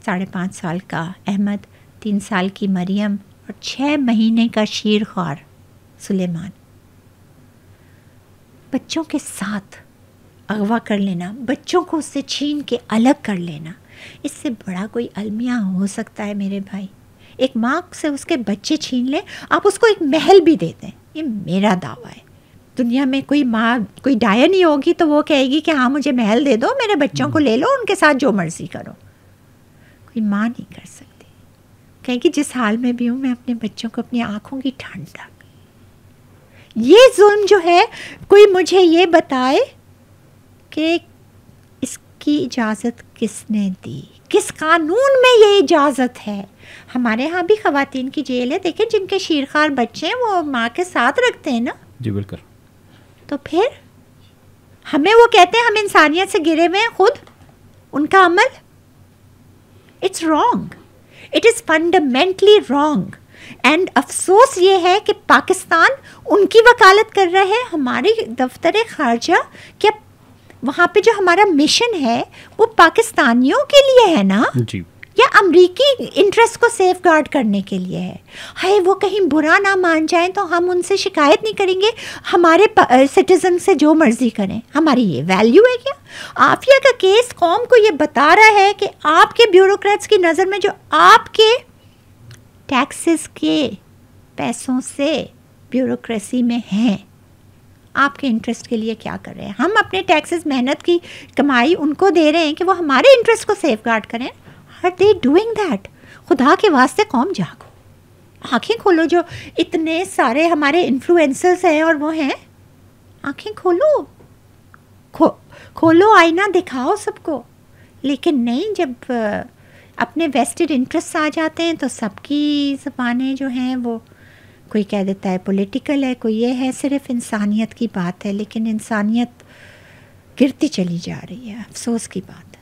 साढ़े पाँच साल का अहमद तीन साल की मरियम और छः महीने का शीर ख्वार सुलेमान बच्चों के साथ अगवा कर लेना बच्चों को उससे छीन के अलग कर लेना इससे बड़ा कोई अलमिया हो सकता है मेरे भाई एक माँ से उसके बच्चे छीन लें आप उसको एक महल भी दे दें ये मेरा दावा है दुनिया में कोई माँ कोई डाया नहीं होगी तो वो कहेगी कि हाँ मुझे महल दे दो मेरे बच्चों को ले लो उनके साथ जो मर्ज़ी करो कोई माँ नहीं कर सकती कहेगी जिस हाल में भी हूँ मैं अपने बच्चों को अपनी आँखों की ठंड ठंडक ये जुल्म जो है कोई मुझे ये बताए कि इसकी इजाज़त किसने दी किस कानून में ये इजाज़त है हमारे यहाँ भी खातन की जेल है देखें जिनके शीरखार बच्चे हैं वो माँ के साथ रखते हैं ना जी बिल्कुल तो फिर हमें वो कहते हैं हम इंसानियत से गिरे हुए हैं खुद उनका अमल it's wrong it is fundamentally wrong and अफसोस ये है कि पाकिस्तान उनकी वकालत कर रहा है हमारे दफ्तर खारजा क्या वहाँ पे जो हमारा मिशन है वो पाकिस्तानियों के लिए है ना जी या अमरीकी इंटरेस्ट को सेफ गार्ड करने के लिए है हाय वो कहीं बुरा ना मान जाए तो हम उनसे शिकायत नहीं करेंगे हमारे सिटीज़न से जो मर्ज़ी करें हमारी ये वैल्यू है क्या आफिया का केस कौम को ये बता रहा है कि आपके ब्यूरोक्रेट्स की नज़र में जो आपके टैक्सेस के पैसों से ब्यूरोक्रेसी में हैं आपके इंटरेस्ट के लिए क्या कर रहे हैं हम अपने टैक्सेस मेहनत की कमाई उनको दे रहे हैं कि वो हमारे इंटरेस्ट को सेफ गार्ड करें आर दे डूइंग दैट खुदा के वास्ते कौम जागो आँखें खोलो जो इतने सारे हमारे इन्फ्लुएंसर्स हैं और वो हैं आँखें खोलो खो खोलो आईना दिखाओ सबको लेकिन नहीं जब अपने वेस्टेड इंटरेस्ट आ जाते हैं तो सबकी जबानें जो हैं वो कोई कह देता है पॉलिटिकल है कोई ये है सिर्फ इंसानियत की बात है लेकिन इंसानियत गिरती चली जा रही है अफसोस की बात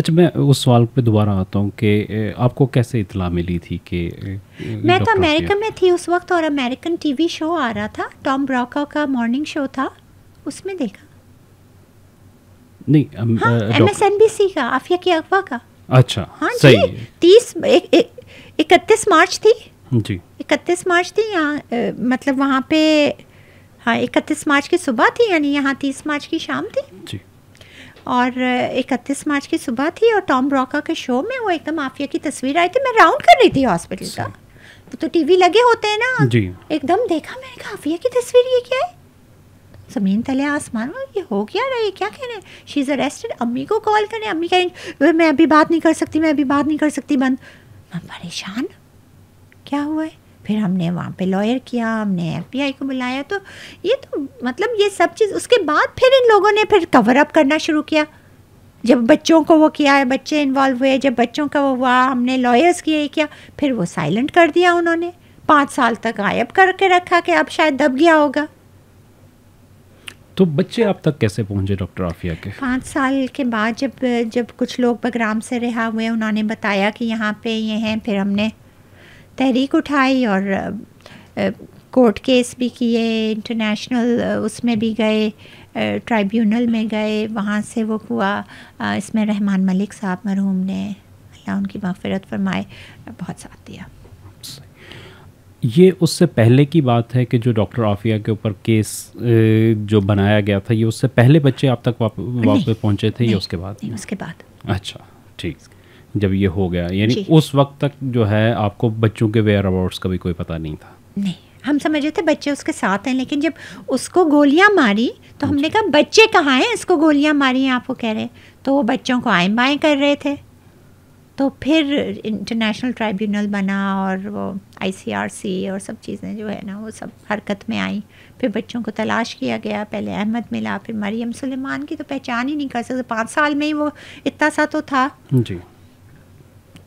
अच्छा मैं उस सवाल पे दोबारा आता हूँ कि आपको कैसे इतला मिली थी कि मैं तो अमेरिका में थी उस वक्त और अमेरिकन टीवी शो आ रहा था टॉम ब्रॉका का मॉर्निंग शो था उसमें देखा नहीं अम, हाँ, एमएसएनबीसी का आफिया की अगवा का अच्छा हाँ सही तीस इकतीस मार्च थी जी इकतीस मार्च थी यहाँ मतलब वहाँ पे हाँ इकतीस मार्च की सुबह थी यानी यहाँ तीस मार्च की शाम थी जी और इकतीस मार्च की सुबह थी और टॉम ब्रॉका के शो में वो एकदम माफिया की तस्वीर आई थी मैं राउंड कर रही थी हॉस्पिटल का तो तो टीवी लगे होते हैं ना जी एकदम देखा मैंने कहा माफिया की तस्वीर ये क्या है ज़मीन तले आसमान में ये हो गया रहा ये क्या कह रहे हैं शी इज़ अरेस्टेड अम्मी को कॉल करें अम्मी कहें मैं अभी बात नहीं कर सकती मैं अभी बात नहीं कर सकती बंद मैं परेशान क्या हुआ है फिर हमने वहाँ पे लॉयर किया हमने एफबीआई को बुलाया तो ये तो मतलब ये सब चीज़ उसके बाद फिर इन लोगों ने फिर कवर अप करना शुरू किया जब बच्चों को वो किया है बच्चे इन्वॉल्व हुए जब बच्चों का वो हुआ हमने लॉयर्स किए किया फिर वो साइलेंट कर दिया उन्होंने पाँच साल तक गायब करके रखा कि अब शायद दब गया होगा तो बच्चे आप तक कैसे पहुंचे डॉक्टर आफिया के पाँच साल के बाद जब जब कुछ लोग बगराम से रिहा हुए उन्होंने बताया कि यहाँ पे ये हैं फिर हमने तहरीक उठाई और कोर्ट केस भी किए इंटरनेशनल उसमें भी गए ट्राइब्यूनल में गए वहाँ से वो हुआ इसमें रहमान मलिक साहब मरहूम ने अल्लाह उनकी मफ़रत फरमाए बहुत साथ दिया ये उससे पहले की बात है कि जो डॉक्टर आफिया के ऊपर केस जो बनाया गया था ये उससे पहले बच्चे आप तक वापस वाप पहुँचे थे या उसके बाद नहीं, उसके बाद अच्छा ठीक जब ये हो गया यानी उस वक्त तक जो है आपको बच्चों के वेयर अबाउट्स का भी कोई पता नहीं था नहीं हम रहे थे बच्चे उसके साथ हैं लेकिन जब उसको गोलियां मारी तो हमने कहा बच्चे कहाँ हैं इसको गोलियां मारी हैं आपको कह रहे तो वो बच्चों को आए बाएँ कर रहे थे तो फिर इंटरनेशनल ट्राइब्यूनल बना और वो आईसीआरसी और सब चीज़ें जो है ना वो सब हरकत में आई फिर बच्चों को तलाश किया गया पहले अहमद मिला फिर मरियम सुलेमान की तो पहचान ही नहीं कर सकते पाँच साल में ही वो इतना सा तो था जी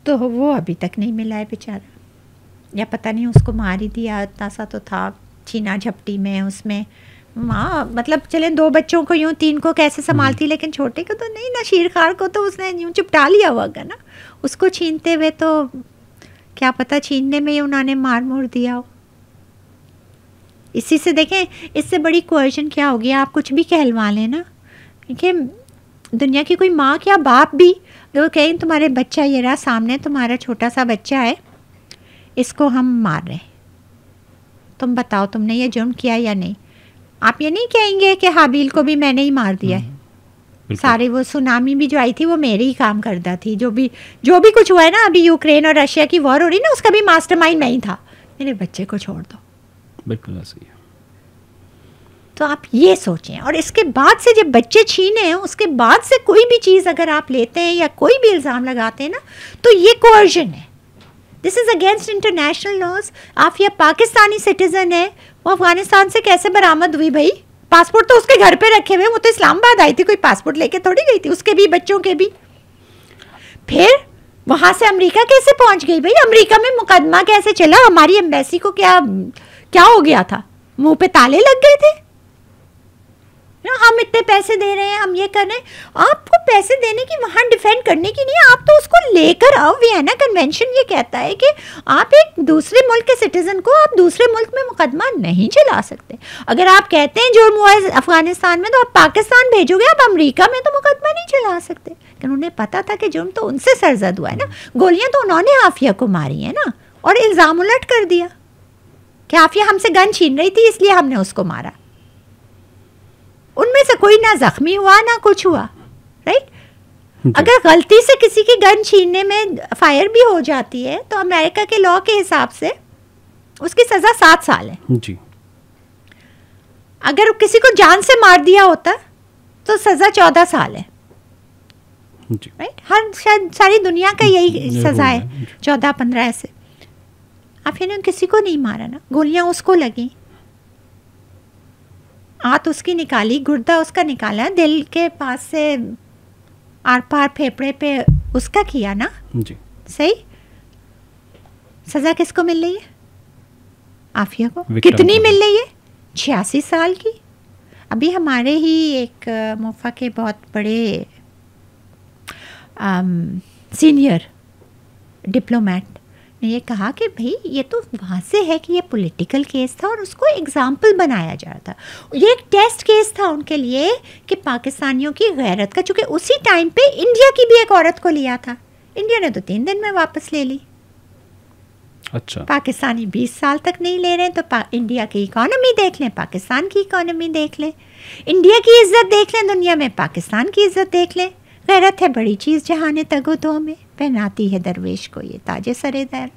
तो वो अभी तक नहीं मिला है बेचारा या पता नहीं उसको मार ही दिया इतना सा तो था छीना झपटी में उसमें माँ मतलब चले दो बच्चों को यूँ तीन को कैसे हम्म। संभालती लेकिन छोटे को तो नहीं ना शीरखार को तो उसने यूँ चिपटा लिया होगा ना उसको छीनते हुए तो क्या पता छीनने में ही उन्होंने मार मोर दिया हो इसी से देखें इससे बड़ी क्वेश्चन क्या होगी आप कुछ भी कहलवा लें ना देखिए दुनिया की कोई माँ क्या बाप भी तो कहें तुम्हारे बच्चा ये रहा सामने तुम्हारा छोटा सा बच्चा है इसको हम मार रहे हैं तुम बताओ तुमने ये जुर्म किया या नहीं आप ये नहीं कहेंगे कि हाबील को भी मैंने ही मार दिया है सारे वो सुनामी भी जो आई थी वो मेरे ही काम करता थी जो भी जो भी कुछ हुआ है ना अभी यूक्रेन और रशिया की वॉर हो रही ना उसका भी मास्टर नहीं था मेरे बच्चे को छोड़ दो बिल्कुल सही है तो आप ये सोचें और इसके बाद से जब बच्चे छीने हैं उसके बाद से कोई भी चीज़ अगर आप लेते हैं या कोई भी इल्ज़ाम लगाते हैं ना तो ये कोर्जन है this is against international laws आप या पाकिस्तानी सिटीज़न है वो अफ़गानिस्तान से कैसे बरामद हुई भाई पासपोर्ट तो उसके घर पे रखे हुए वो तो इस्लामाबाद आई थी कोई पासपोर्ट लेके थोड़ी गई थी उसके भी बच्चों के भी फिर वहाँ से अमेरिका कैसे पहुँच गई भाई अमेरिका में मुकदमा कैसे चला हमारी एम्बेसी को क्या क्या हो गया था मुंह पे ताले लग गए थे ना हम इतने पैसे दे रहे हैं हम ये कर रहे हैं आपको पैसे देने की वहाँ डिफेंड करने की नहीं आप तो उसको लेकर आओ वियना कन्वेंशन ये कहता है कि आप एक दूसरे मुल्क के सिटीज़न को आप दूसरे मुल्क में मुकदमा नहीं चला सकते अगर आप कहते हैं जुर्म हुआ अफगानिस्तान में तो आप पाकिस्तान भेजोगे आप अमरीका में तो मुकदमा नहीं चला सकते लेकिन उन्हें पता था कि जुर्म तो उनसे सरजद हुआ है ना गोलियाँ तो उन्होंने हाफिया को मारी है ना और इल्ज़ाम उलट कर दिया कि हाफिया हमसे गन छीन रही थी इसलिए हमने उसको मारा उनमें से कोई ना जख्मी हुआ ना कुछ हुआ राइट अगर गलती से किसी की गन छीनने में फायर भी हो जाती है तो अमेरिका के लॉ के हिसाब से उसकी सजा सात साल है जी अगर किसी को जान से मार दिया होता तो सजा चौदह साल है जी। right? हर शायद सारी दुनिया का यही सजा है चौदह पंद्रह ऐसे आप किसी को नहीं मारा ना गोलियां उसको लगी आत उसकी निकाली गुर्दा उसका निकाला दिल के पास से आर पार फेफड़े पे उसका किया ना जी सही सज़ा किसको मिल रही है आफिया को कितनी मिल रही है छियासी साल की अभी हमारे ही एक मोफा के बहुत बड़े आम, सीनियर डिप्लोमेट ने ये कहा कि भाई ये तो वहाँ से है कि ये पॉलिटिकल केस था और उसको एग्जाम्पल बनाया जा रहा था ये एक टेस्ट केस था उनके लिए कि पाकिस्तानियों की गैरत का चूँकि उसी टाइम पे इंडिया की भी एक औरत को लिया था इंडिया ने तो तीन दिन में वापस ले ली अच्छा पाकिस्तानी बीस साल तक नहीं ले रहे हैं तो इंडिया की इकोनॉमी देख लें पाकिस्तान की इकोनॉमी देख लें इंडिया की इज्जत देख लें दुनिया में पाकिस्तान की इज्जत देख लें गैरत है बड़ी चीज़ जहाँ तगो दो में पहनाती है दरवेश को ये ताजे सरे दर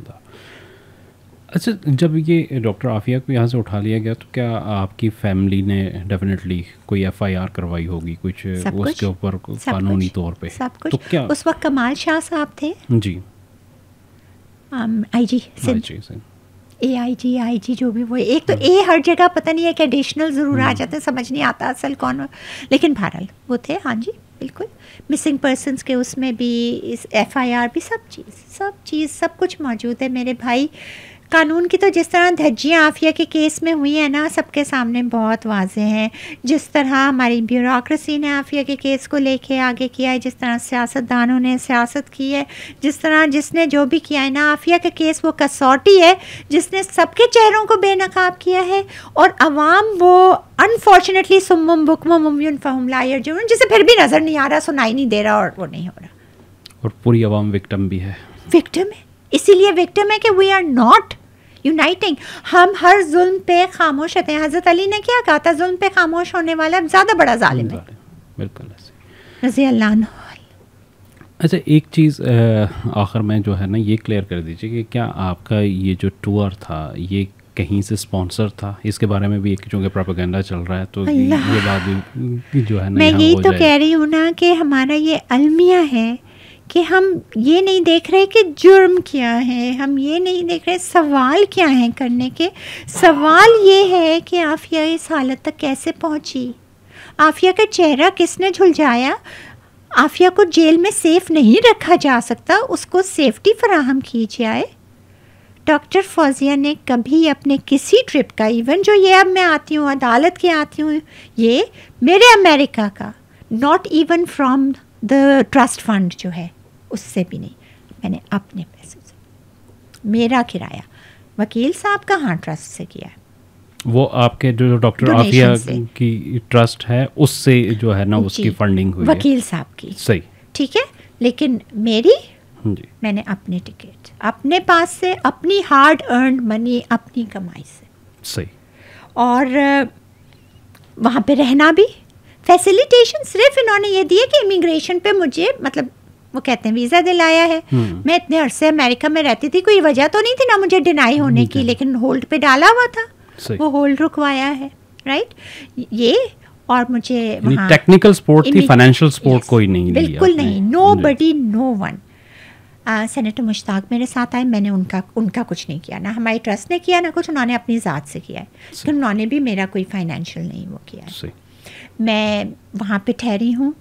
अच्छा जब ये डॉक्टर आफिया को यहाँ से उठा लिया गया तो क्या आपकी फैमिली ने डेफिनेटली कोई एफआईआर करवाई होगी कुछ उसके ऊपर कानूनी तौर पे सब कुछ तो क्या उस वक्त कमाल शाह साहब थे जी आई जी सिंह ए आई जी आई जी जो भी वो एक तो ए हर जगह पता नहीं है कि एडिशनल ज़रूर आ हम्म। जाते समझ नहीं आता असल कौन लेकिन भारल वो थे हाँ जी बिल्कुल मिसिंग पर्सनस के उसमें भी इस एफ़ भी सब चीज़ सब चीज़ सब कुछ मौजूद है मेरे भाई कानून की तो जिस तरह धज्जियाँ आफिया के केस में हुई है ना सबके सामने बहुत वाजे हैं जिस तरह हमारी ब्यूरोसी ने आफिया के केस को लेके आगे किया है जिस तरह सियासतदानों ने सियासत की है जिस तरह जिसने जो भी किया है ना आफिया का के केस वो कसौटी है जिसने सबके चेहरों को बेनकाब किया है और अवाम वो अनफॉर्चुनेटली सुमम बुकम फहम फहमला जो जिसे फिर भी नज़र नहीं आ रहा सुनाई नहीं दे रहा और वो नहीं हो रहा और पूरी आवाम विक्टम भी है विक्टम है इसीलिए विक्टिम है कि वी आर नॉट यूनाइटिंग हम हर जुल्म पे खामोश रहते हैं हज़रत अली ने क्या कहा था जुल्म पे खामोश होने वाला ज़्यादा बड़ा जालिम है बिल्कुल रजी अल्लाह अच्छा एक चीज़ आखिर में जो है ना ये क्लियर कर दीजिए कि क्या आपका ये जो टूर था ये कहीं से स्पॉन्सर था इसके बारे में भी एक चूँकि प्रोपागेंडा चल रहा है तो ये बात भी जो है ना मैं यही तो कह रही हूँ ना कि हमारा ये अलमिया है कि हम ये नहीं देख रहे कि जुर्म क्या है हम ये नहीं देख रहे सवाल क्या है करने के सवाल ये है कि आफिया इस हालत तक कैसे पहुंची आफिया का चेहरा किसने झुलझाया आफिया को जेल में सेफ नहीं रखा जा सकता उसको सेफ्टी फराहम की जाए डॉक्टर फौजिया ने कभी अपने किसी ट्रिप का इवन जो ये अब मैं आती हूँ अदालत के आती हूँ ये मेरे अमेरिका का not even from the trust fund जो है उससे भी नहीं मैंने अपने पैसे से मेरा किराया वकील साहब का हाँ ट्रस्ट से किया है वो आपके जो डॉक्टर आफिया की ट्रस्ट है उससे जो है ना उसकी फंडिंग हुई वकील साहब की सही ठीक है लेकिन मेरी हाँ जी। मैंने अपने टिकट अपने पास से अपनी हार्ड अर्न मनी अपनी कमाई से सही और वहाँ पे रहना भी फैसिलिटेशन सिर्फ इन्होंने ये दिए कि इमिग्रेशन पे मुझे मतलब वो कहते हैं वीज़ा दिलाया है हम्म। मैं इतने अरसे अमेरिका में रहती थी कोई वजह तो नहीं थी ना मुझे डिनाई होने की लेकिन होल्ड पे डाला हुआ था वो होल्ड रुकवाया है राइट ये और मुझे टेक्निकल स्पोर्ट थी फाइनेंशियल स्पोर्ट कोई नहीं बिल्कुल नहीं nobody no one senator Mushtaq मेरे साथ आए मैंने उनका उनका कुछ नहीं किया ना हमारे ट्रस्ट ने किया ना कुछ उन्होंने अपनी ज़ात से किया है तो उन्होंने भी मेरा कोई फाइनेंशियल नहीं वो किया मैं वहाँ पे ठहरी हूँ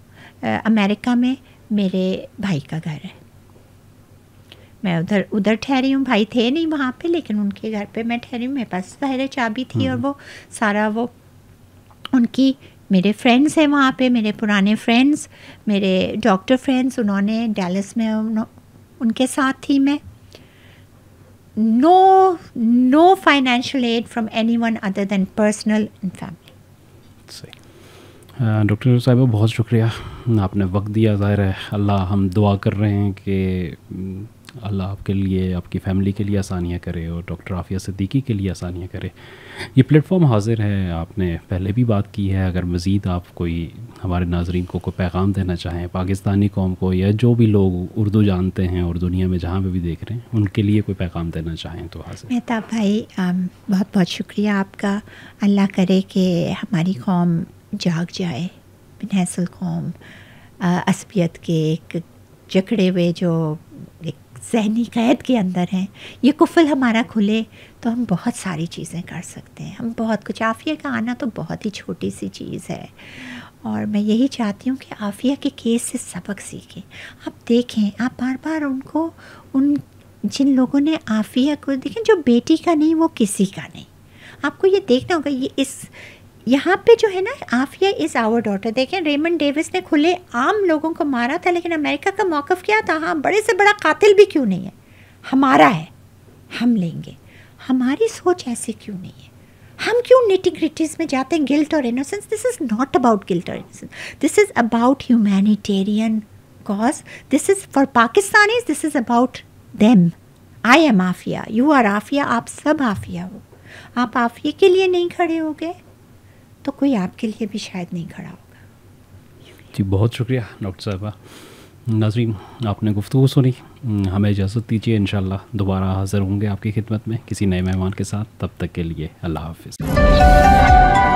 अमेरिका में मेरे भाई का घर है मैं उधर उधर ठहरी हूँ भाई थे नहीं वहाँ पे लेकिन उनके घर पे मैं ठहरी हूँ मेरे पास ज़ाहिर चाबी थी और हम्म। वो सारा वो उनकी मेरे फ्रेंड्स हैं वहाँ पे मेरे पुराने फ्रेंड्स मेरे डॉक्टर फ्रेंड्स उन्होंने डैलस में उनके साथ थी मैं no no financial aid from anyone other than personal in family doctor साहब बहुत शुक्रिया आपने वक्त दिया ज़ाहिर है अल्लाह हम दुआ कर रहे हैं कि अल्लाह आपके लिए आपकी फ़ैमिली के लिए आसानियाँ करे और डॉक्टर आफिया सिद्दीकी के लिए आसानियाँ करे ये प्लेटफॉर्म हाजिर है आपने पहले भी बात की है अगर मज़ीद आप कोई हमारे नाजरन को कोई पैगाम देना चाहें पाकिस्तानी कौम को या जो भी लोग उर्दू जानते हैं और दुनिया में जहाँ पर भी देख रहे हैं उनके लिए कोई पैगाम देना चाहें तो हाजिर मेहताब भाई बहुत बहुत शुक्रिया आपका अल्लाह करे कि हमारी कौम जाग जाए नहसल कौम असबियत के एक जकड़े हुए जो एक जहनी कैद के अंदर हैं ये कुफल हमारा खुले तो हम बहुत सारी चीज़ें कर सकते हैं हम बहुत कुछ आफिया का आना तो बहुत ही छोटी सी चीज़ है और मैं यही चाहती हूँ कि आफिया के केस से सबक सीखें आप देखें आप बार बार उनको उन जिन लोगों ने आफिया को देखें जो बेटी का नहीं वो किसी का नहीं आपको ये देखना होगा ये इस यहाँ पे जो है ना आफिया इज़ आवर डॉटर देखें रेमन डेविस ने खुले आम लोगों को मारा था लेकिन अमेरिका का मौक़ क्या था हाँ बड़े से बड़ा कातिल भी क्यों नहीं है हमारा है हम लेंगे हमारी सोच ऐसी क्यों नहीं है हम क्यों निटिग्रिटीज़ में जाते हैं गिल्ट और innocence this is not about guilt और innocence this is about humanitarian cause this is for is this is about them I am Aafia you are Aafia आप सब आफिया हो आप आफिया के लिए नहीं खड़े हो गए तो कोई आपके लिए भी शायद नहीं खड़ा होगा जी बहुत शुक्रिया डॉक्टर साहबा नाजरीन आपने गुफ्तु सुनी हमें इजाज़त दीजिए इन दोबारा हाज़िर होंगे आपकी खिदमत में किसी नए मेहमान के साथ तब तक के लिए अल्लाह हाफिज़